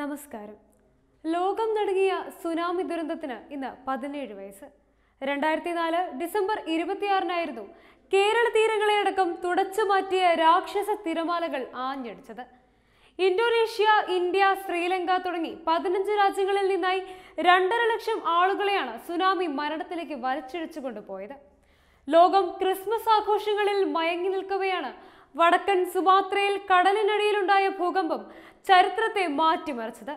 നമസ്കാരം ലോകം നടുകിയ സുനാമി ദുരന്തത്തിന് ഇന്ന് പതിനേഴ് വയസ്സ് രണ്ടായിരത്തി നാല് ഡിസംബർ ഇരുപത്തിയാറിനായിരുന്നു കേരള തീരങ്ങളെയടക്കം തുടച്ചു മാറ്റിയ രാക്ഷസ തിരമാലകൾ ആഞ്ഞടിച്ചത് ഇന്തോനേഷ്യ ഇന്ത്യ ശ്രീലങ്ക തുടങ്ങി പതിനഞ്ച് രാജ്യങ്ങളിൽ നിന്നായി രണ്ടര ലക്ഷം ആളുകളെയാണ് സുനാമി മരണത്തിലേക്ക് വലിച്ചിഴച്ചു കൊണ്ടുപോയത് ലോകം ക്രിസ്മസ് ആഘോഷങ്ങളിൽ മയങ്ങി നിൽക്കവെയാണ് വടക്കൻ സുമാത്രയിൽ കടലിനടിയിലുണ്ടായ ഭൂകമ്പം ചരിത്രത്തെ മാറ്റിമറിച്ചത്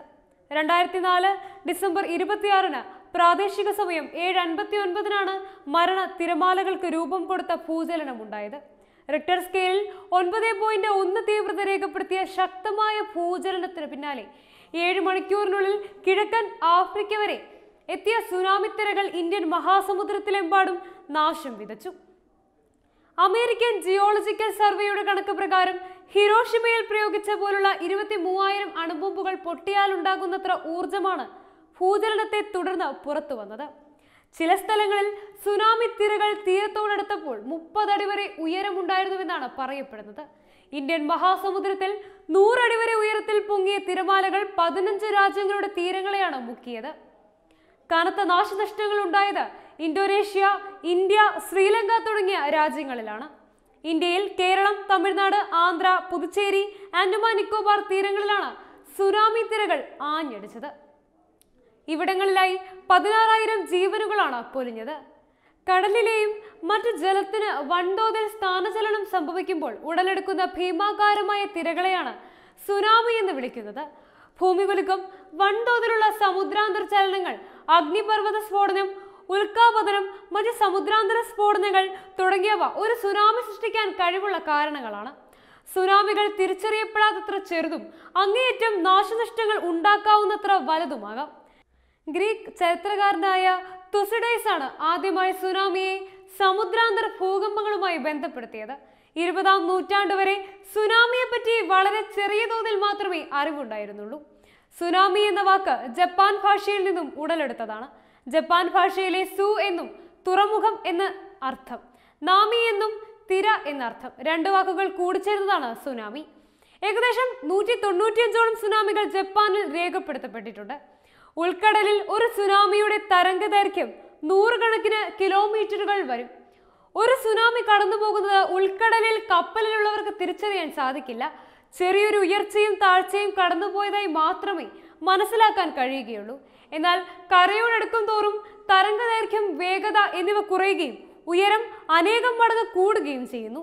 രണ്ടായിരത്തി നാല് ഡിസംബർ ഇരുപത്തിയാറിന് പ്രാദേശിക സമയം ഏഴ് അൻപത്തി ഒൻപതിനാണ് മരണ തിരമാലകൾക്ക് രൂപം കൊടുത്ത ഭൂചലനം ഉണ്ടായത് റിക്ടർ സ്കെയിലിൽ ഒൻപത് പോയിന്റ് ഒന്ന് തീവ്രത രേഖപ്പെടുത്തിയ ശക്തമായ ഭൂചലനത്തിന് പിന്നാലെ ഏഴ് മണിക്കൂറിനുള്ളിൽ കിഴക്കൻ ആഫ്രിക്ക വരെ എത്തിയ സുനാമി തിരകൾ ഇന്ത്യൻ മഹാസമുദ്രത്തിലെമ്പാടും നാശം വിതച്ചു അമേരിക്കൻ ജിയോളജിക്കൽ സർവേയുടെ കണക്ക് പ്രകാരം ഹിരോഷിമയിൽ പ്രയോഗിച്ച പോലുള്ള ഇരുപത്തി മൂവായിരം അണുബോംബുകൾ പൊട്ടിയാലുണ്ടാകുന്നത്ര ഊർജമാണ് ഭൂചലനത്തെ തുടർന്ന് പുറത്തു വന്നത് ചില സ്ഥലങ്ങളിൽ സുനാമി തിരകൾ തീരത്തോടടുത്തപ്പോൾ മുപ്പതടി വരെ ഉയരമുണ്ടായിരുന്നുവെന്നാണ് പറയപ്പെടുന്നത് ഇന്ത്യൻ മഹാസമുദ്രത്തിൽ നൂറടി വരെ ഉയരത്തിൽ പൊങ്ങിയ തിരമാലകൾ പതിനഞ്ച് രാജ്യങ്ങളുടെ തീരങ്ങളെയാണ് മുക്കിയത് കനത്ത നാശനഷ്ടങ്ങൾ ഉണ്ടായത് ഇന്തോനേഷ്യ ഇന്ത്യ ശ്രീലങ്ക തുടങ്ങിയ രാജ്യങ്ങളിലാണ് ഇന്ത്യയിൽ കേരളം തമിഴ്നാട് ആന്ധ്ര പുതുച്ചേരി ആൻഡമാൻ നിക്കോബാർ തീരങ്ങളിലാണ് സുനാമി തിരകൾ ആഞ്ഞടിച്ചത് ഇവിടങ്ങളിലായി പതിനാറായിരം ജീവനുകളാണ് പൊലിഞ്ഞത് കടലിലെയും മറ്റ് ജലത്തിന് വൻതോതിൽ സ്ഥാനചലനം സംഭവിക്കുമ്പോൾ ഉടലെടുക്കുന്ന ഭീമാകാരമായ തിരകളെയാണ് സുനാമി എന്ന് വിളിക്കുന്നത് ഭൂമികുലുക്കം വൻതോതിലുള്ള സമുദ്രാന്തർചലനങ്ങൾ അഗ്നിപർവ്വത സ്ഫോടനം ഉൽക്കാപതനം മറ്റ് സമുദ്രാന്തര സ്ഫോടനങ്ങൾ തുടങ്ങിയവ ഒരു സുനാമി സൃഷ്ടിക്കാൻ കഴിവുള്ള കാരണങ്ങളാണ് സുനാമികൾ തിരിച്ചറിയപ്പെടാത്തത്ര ചെറുതും അങ്ങേയറ്റം നാശനഷ്ടങ്ങൾ ഉണ്ടാക്കാവുന്നത്ര വലുതുമാകാം ഗ്രീക്ക് ചരിത്രകാരനായ തുസിഡൈസ് ആണ് ആദ്യമായി സുനാമിയെ സമുദ്രാന്തര ഭൂകമ്പങ്ങളുമായി ബന്ധപ്പെടുത്തിയത് ഇരുപതാം നൂറ്റാണ്ട് വരെ സുനാമിയെ പറ്റി വളരെ ചെറിയ തോതിൽ മാത്രമേ അറിവുണ്ടായിരുന്നുള്ളൂ സുനാമി എന്ന വാക്ക് ജപ്പാൻ ഭാഷയിൽ നിന്നും ഉടലെടുത്തതാണ് ജപ്പാൻ ഭാഷയിലെ സു എന്നും തുറമുഖം എന്ന് അർത്ഥം നാമി എന്നും തിര എന്നർത്ഥം രണ്ട് വാക്കുകൾ കൂടിച്ചേരുന്നതാണ് സുനാമി ഏകദേശം നൂറ്റി തൊണ്ണൂറ്റിയഞ്ചോളം സുനാമികൾ ജപ്പാനിൽ രേഖപ്പെടുത്തപ്പെട്ടിട്ടുണ്ട് ഉൾക്കടലിൽ ഒരു സുനാമിയുടെ തരംഗ ദൈർഘ്യം നൂറുകണക്കിന് കിലോമീറ്ററുകൾ വരും ഒരു സുനാമി കടന്നു പോകുന്നത് ഉൾക്കടലിൽ കപ്പലിലുള്ളവർക്ക് തിരിച്ചറിയാൻ സാധിക്കില്ല ചെറിയൊരു ഉയർച്ചയും താഴ്ചയും കടന്നുപോയതായി മാത്രമേ മനസ്സിലാക്കാൻ കഴിയുകയുള്ളൂ എന്നാൽ കരയോടടുക്കും തോറും ദൈർഘ്യം വേഗത എന്നിവ കുറയുകയും ഉയരം അനേകം മടങ്ങ് കൂടുകയും ചെയ്യുന്നു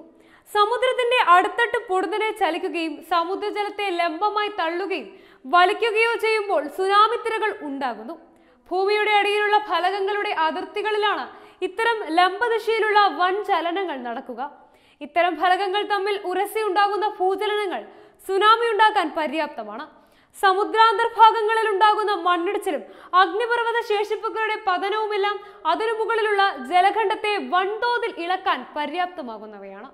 സമുദ്രത്തിന്റെ അടുത്തട്ട് പൊടുന്നനെ ചലിക്കുകയും സമുദ്രജലത്തെ ലംബമായി തള്ളുകയും വലിക്കുകയോ ചെയ്യുമ്പോൾ സുനാമി തിരകൾ ഉണ്ടാകുന്നു ഭൂമിയുടെ അടിയിലുള്ള ഫലകങ്ങളുടെ അതിർത്തികളിലാണ് ഇത്തരം ലംബദിശയിലുള്ള വൻ ചലനങ്ങൾ നടക്കുക ഇത്തരം ഫലകങ്ങൾ തമ്മിൽ ഉരസി ഉണ്ടാകുന്ന ഭൂചലനങ്ങൾ സുനാമി ഉണ്ടാക്കാൻ പര്യാപ്തമാണ് സമുദ്രാന്തർഭാഗങ്ങളിൽ ഉണ്ടാകുന്ന മണ്ണിടിച്ചിലും അഗ്നിപർവ്വത ശേഷിപ്പുകളുടെ പതനവുമെല്ലാം അതിനു മുകളിലുള്ള ജലഖണ്ഡത്തെ വൻതോതിൽ ഇളക്കാൻ പര്യാപ്തമാകുന്നവയാണ്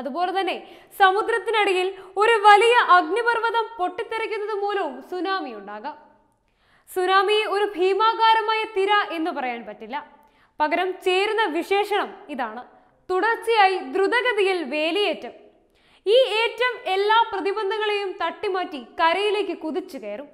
അതുപോലെ തന്നെ സമുദ്രത്തിനടിയിൽ ഒരു വലിയ അഗ്നിപർവ്വതം പൊട്ടിത്തെറിക്കുന്നത് മൂലവും സുനാമി ഉണ്ടാകാം സുനാമിയെ ഒരു ഭീമാകാരമായ തിര എന്ന് പറയാൻ പറ്റില്ല പകരം ചേരുന്ന വിശേഷണം ഇതാണ് തുടർച്ചയായി ദ്രുതഗതിയിൽ വേലിയേറ്റം ഈ ഏറ്റം എല്ലാ പ്രതിബന്ധങ്ങളെയും തട്ടിമാറ്റി കരയിലേക്ക് കുതിച്ചു കയറും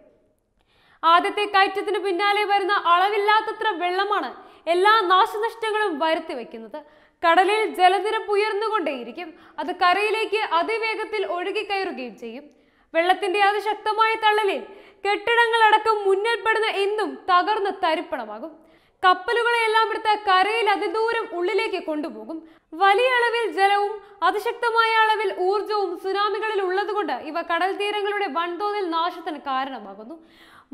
ആദ്യത്തെ കയറ്റത്തിന് പിന്നാലെ വരുന്ന അളവില്ലാത്തത്ര വെള്ളമാണ് എല്ലാ നാശനഷ്ടങ്ങളും വരുത്തി വയ്ക്കുന്നത് കടലിൽ ജലനിരപ്പ് ഉയർന്നുകൊണ്ടേയിരിക്കും അത് കരയിലേക്ക് അതിവേഗത്തിൽ ഒഴുകി കയറുകയും ചെയ്യും വെള്ളത്തിന്റെ അതിശക്തമായ തള്ളലിൽ കെട്ടിടങ്ങളടക്കം മുന്നിൽപ്പെടുന്ന എന്തും തകർന്ന് തരിപ്പണമാകും കപ്പലുകളെയെല്ലാം എടുത്ത് കരയിൽ അതിദൂരം ഉള്ളിലേക്ക് കൊണ്ടുപോകും വലിയ അളവിൽ ജലവും അതിശക്തമായ അളവിൽ ഊർജവും സുനാമികളിൽ ഉള്ളതുകൊണ്ട് ഇവ കടൽ തീരങ്ങളുടെ വൻതോതിൽ നാശത്തിന് കാരണമാകുന്നു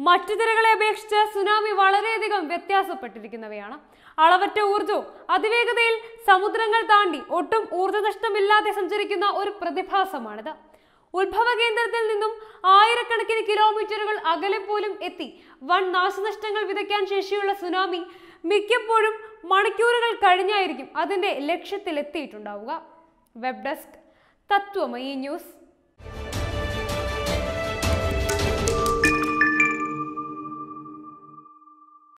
മറ്റു തിരകളെ അപേക്ഷിച്ച് സുനാമി വളരെയധികം വ്യത്യാസപ്പെട്ടിരിക്കുന്നവയാണ് അളവറ്റ ഊർജവും അതിവേഗതയിൽ സമുദ്രങ്ങൾ താണ്ടി ഒട്ടും ഊർജ്ജനഷ്ടമില്ലാതെ സഞ്ചരിക്കുന്ന ഒരു പ്രതിഭാസമാണിത് ഉത്ഭവ കേന്ദ്രത്തിൽ നിന്നും ആയിരക്കണക്കിന് കിലോമീറ്ററുകൾ അകലെ പോലും എത്തി വൻ നാശനഷ്ടങ്ങൾ വിതയ്ക്കാൻ ശേഷിയുള്ള സുനാമി മിക്കപ്പോഴും മണിക്കൂറുകൾ കഴിഞ്ഞായിരിക്കും അതിൻ്റെ ലക്ഷ്യത്തിലെത്തിയിട്ടുണ്ടാവുക വെബ് ഡെസ്ക് തത്വമയി ന്യൂസ്